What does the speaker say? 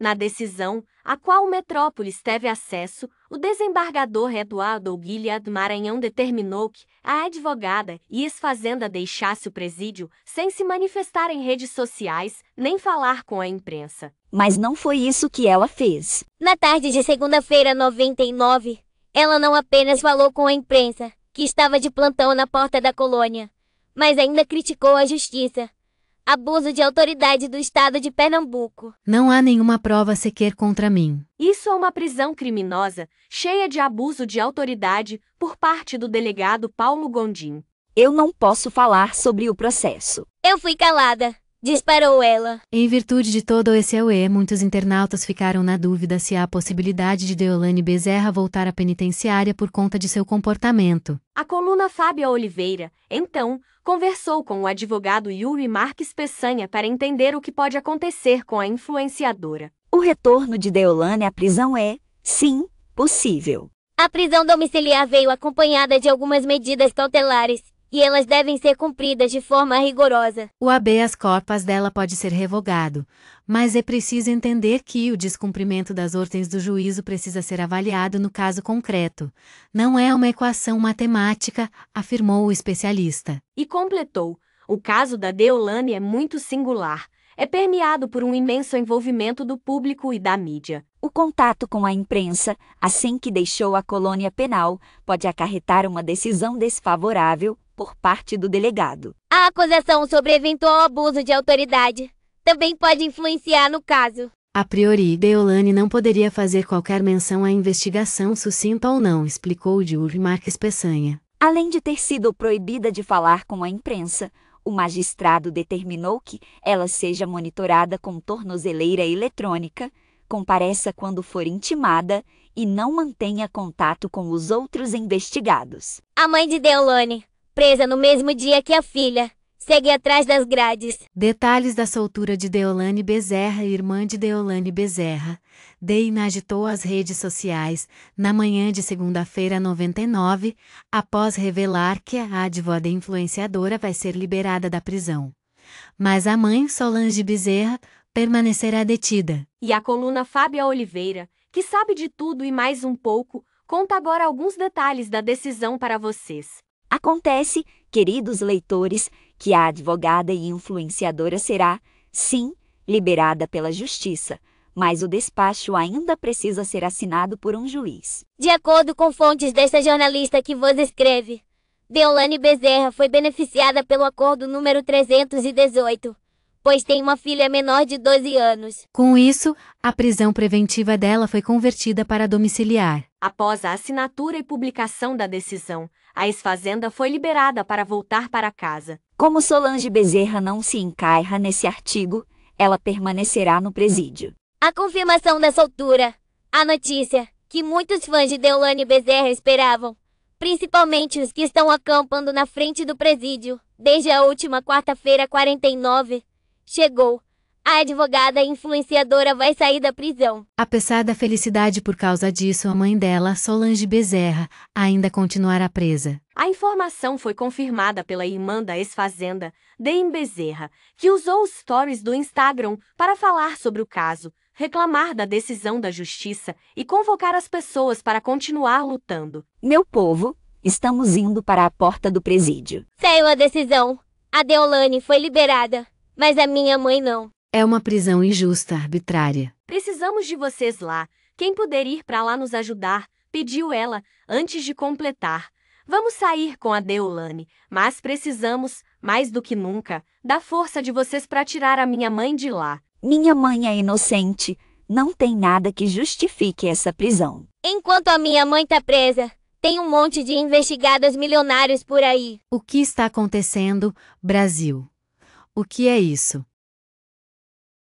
Na decisão, a qual Metrópolis teve acesso, o desembargador Eduardo Guilherme Maranhão determinou que a advogada e ex-fazenda deixasse o presídio sem se manifestar em redes sociais nem falar com a imprensa. Mas não foi isso que ela fez. Na tarde de segunda-feira 99, ela não apenas falou com a imprensa, que estava de plantão na porta da colônia, mas ainda criticou a justiça Abuso de autoridade do Estado de Pernambuco. Não há nenhuma prova sequer contra mim. Isso é uma prisão criminosa, cheia de abuso de autoridade por parte do delegado Paulo Gondim. Eu não posso falar sobre o processo. Eu fui calada. Disparou ela. Em virtude de todo esse auê, muitos internautas ficaram na dúvida se há a possibilidade de Deolane Bezerra voltar à penitenciária por conta de seu comportamento. A coluna Fábia Oliveira, então, conversou com o advogado Yuri Marques Peçanha para entender o que pode acontecer com a influenciadora. O retorno de Deolane à prisão é, sim, possível. A prisão domiciliar veio acompanhada de algumas medidas cautelares, e elas devem ser cumpridas de forma rigorosa. O habeas corpus dela pode ser revogado, mas é preciso entender que o descumprimento das ordens do juízo precisa ser avaliado no caso concreto. Não é uma equação matemática, afirmou o especialista. E completou: o caso da Deolane é muito singular. É permeado por um imenso envolvimento do público e da mídia. O contato com a imprensa, assim que deixou a colônia penal, pode acarretar uma decisão desfavorável, por parte do delegado. A acusação sobre eventual abuso de autoridade também pode influenciar no caso. A priori, Deolane não poderia fazer qualquer menção à investigação sucinta ou não, explicou o Diurve Marques Peçanha. Além de ter sido proibida de falar com a imprensa, o magistrado determinou que ela seja monitorada com tornozeleira eletrônica, compareça quando for intimada e não mantenha contato com os outros investigados. A mãe de Deolane presa no mesmo dia que a filha. Segue atrás das grades. Detalhes da soltura de Deolane Bezerra, irmã de Deolane Bezerra. Deina agitou as redes sociais na manhã de segunda-feira 99, após revelar que a advogada influenciadora vai ser liberada da prisão. Mas a mãe Solange Bezerra permanecerá detida. E a coluna Fábia Oliveira, que sabe de tudo e mais um pouco, conta agora alguns detalhes da decisão para vocês. Acontece, queridos leitores, que a advogada e influenciadora será, sim, liberada pela justiça, mas o despacho ainda precisa ser assinado por um juiz. De acordo com fontes desta jornalista que vos escreve, Deolane Bezerra foi beneficiada pelo acordo número 318, pois tem uma filha menor de 12 anos. Com isso, a prisão preventiva dela foi convertida para domiciliar. Após a assinatura e publicação da decisão, a ex-fazenda foi liberada para voltar para casa. Como Solange Bezerra não se encaixa nesse artigo, ela permanecerá no presídio. A confirmação da soltura, a notícia que muitos fãs de Deolane Bezerra esperavam, principalmente os que estão acampando na frente do presídio, desde a última quarta-feira 49, Chegou. A advogada influenciadora vai sair da prisão. Apesar da felicidade por causa disso, a mãe dela, Solange Bezerra, ainda continuará presa. A informação foi confirmada pela irmã da ex-fazenda, Dame Bezerra, que usou os stories do Instagram para falar sobre o caso, reclamar da decisão da justiça e convocar as pessoas para continuar lutando. Meu povo, estamos indo para a porta do presídio. Saiu a decisão. A Deolane foi liberada. Mas a minha mãe não. É uma prisão injusta, arbitrária. Precisamos de vocês lá. Quem puder ir para lá nos ajudar, pediu ela, antes de completar. Vamos sair com a Deolane, mas precisamos, mais do que nunca, da força de vocês para tirar a minha mãe de lá. Minha mãe é inocente. Não tem nada que justifique essa prisão. Enquanto a minha mãe tá presa, tem um monte de investigados milionários por aí. O que está acontecendo, Brasil? O que é isso?